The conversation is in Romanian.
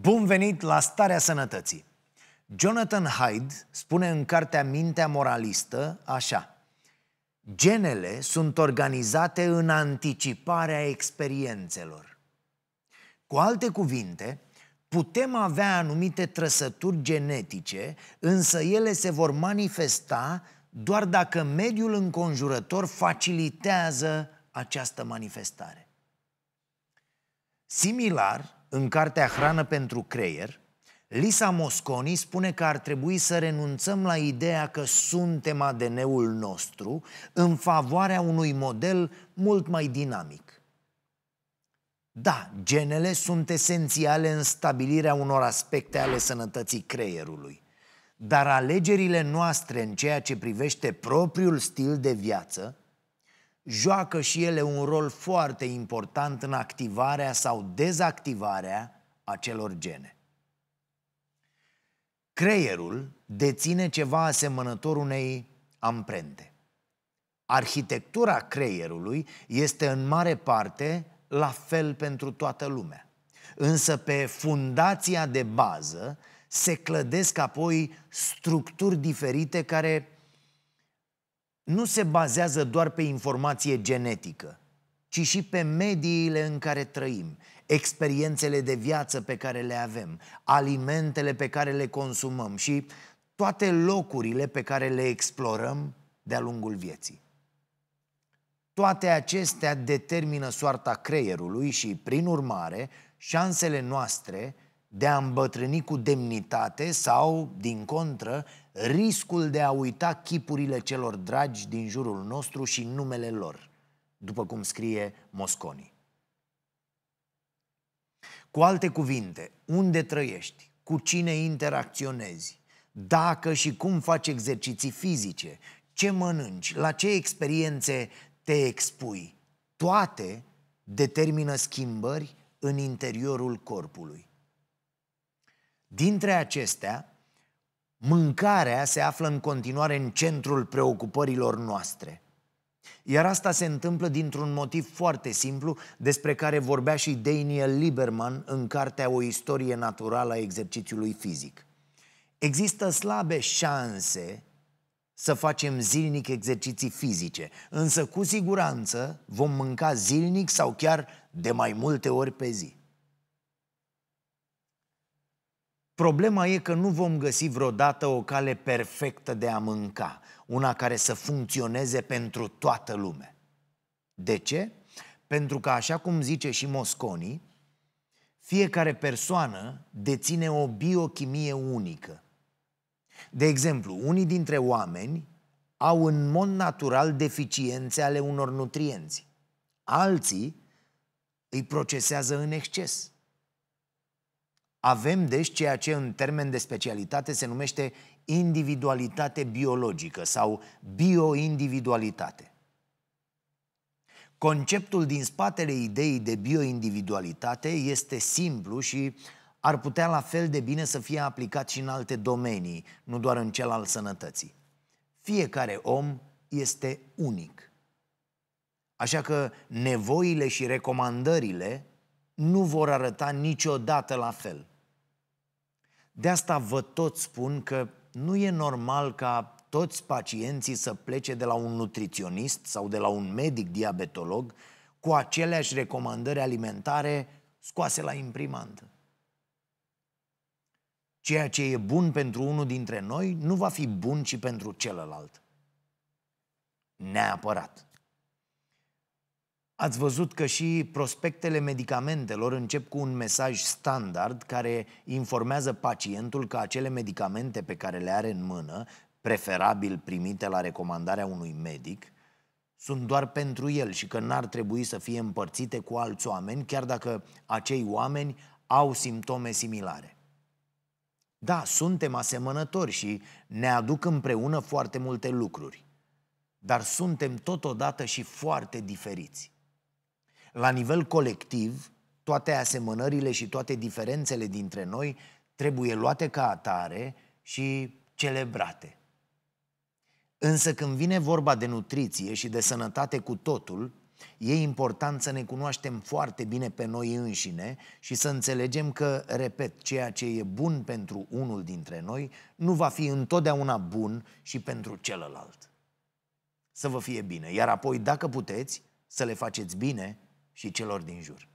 Bun venit la Starea Sănătății! Jonathan Hyde spune în cartea Mintea Moralistă așa Genele sunt organizate în anticiparea experiențelor. Cu alte cuvinte, putem avea anumite trăsături genetice, însă ele se vor manifesta doar dacă mediul înconjurător facilitează această manifestare. Similar, în cartea Hrană pentru creier, Lisa Mosconi spune că ar trebui să renunțăm la ideea că suntem ADN-ul nostru în favoarea unui model mult mai dinamic. Da, genele sunt esențiale în stabilirea unor aspecte ale sănătății creierului, dar alegerile noastre în ceea ce privește propriul stil de viață joacă și ele un rol foarte important în activarea sau dezactivarea acelor gene. Creierul deține ceva asemănător unei amprente. Arhitectura creierului este în mare parte la fel pentru toată lumea. Însă pe fundația de bază se clădesc apoi structuri diferite care nu se bazează doar pe informație genetică, ci și pe mediile în care trăim, experiențele de viață pe care le avem, alimentele pe care le consumăm și toate locurile pe care le explorăm de-a lungul vieții. Toate acestea determină soarta creierului și, prin urmare, șansele noastre de a îmbătrâni cu demnitate sau, din contră, riscul de a uita chipurile celor dragi din jurul nostru și numele lor, după cum scrie Mosconi. Cu alte cuvinte, unde trăiești, cu cine interacționezi, dacă și cum faci exerciții fizice, ce mănânci, la ce experiențe te expui, toate determină schimbări în interiorul corpului. Dintre acestea, mâncarea se află în continuare în centrul preocupărilor noastre. Iar asta se întâmplă dintr-un motiv foarte simplu, despre care vorbea și Daniel Lieberman în cartea O istorie naturală a exercițiului fizic. Există slabe șanse să facem zilnic exerciții fizice, însă cu siguranță vom mânca zilnic sau chiar de mai multe ori pe zi. Problema e că nu vom găsi vreodată o cale perfectă de a mânca, una care să funcționeze pentru toată lumea. De ce? Pentru că, așa cum zice și Mosconi, fiecare persoană deține o biochimie unică. De exemplu, unii dintre oameni au în mod natural deficiențe ale unor nutrienți. Alții îi procesează în exces. Avem, deci, ceea ce în termen de specialitate se numește individualitate biologică sau bioindividualitate. Conceptul din spatele ideii de bioindividualitate este simplu și ar putea la fel de bine să fie aplicat și în alte domenii, nu doar în cel al sănătății. Fiecare om este unic. Așa că nevoile și recomandările nu vor arăta niciodată la fel. De asta vă tot spun că nu e normal ca toți pacienții să plece de la un nutriționist sau de la un medic diabetolog cu aceleași recomandări alimentare scoase la imprimantă. Ceea ce e bun pentru unul dintre noi nu va fi bun și pentru celălalt. Neapărat. Ați văzut că și prospectele medicamentelor încep cu un mesaj standard care informează pacientul că acele medicamente pe care le are în mână, preferabil primite la recomandarea unui medic, sunt doar pentru el și că n-ar trebui să fie împărțite cu alți oameni, chiar dacă acei oameni au simptome similare. Da, suntem asemănători și ne aduc împreună foarte multe lucruri, dar suntem totodată și foarte diferiți la nivel colectiv, toate asemănările și toate diferențele dintre noi trebuie luate ca atare și celebrate. Însă când vine vorba de nutriție și de sănătate cu totul, e important să ne cunoaștem foarte bine pe noi înșine și să înțelegem că, repet, ceea ce e bun pentru unul dintre noi nu va fi întotdeauna bun și pentru celălalt. Să vă fie bine, iar apoi, dacă puteți, să le faceți bine și celor din jur.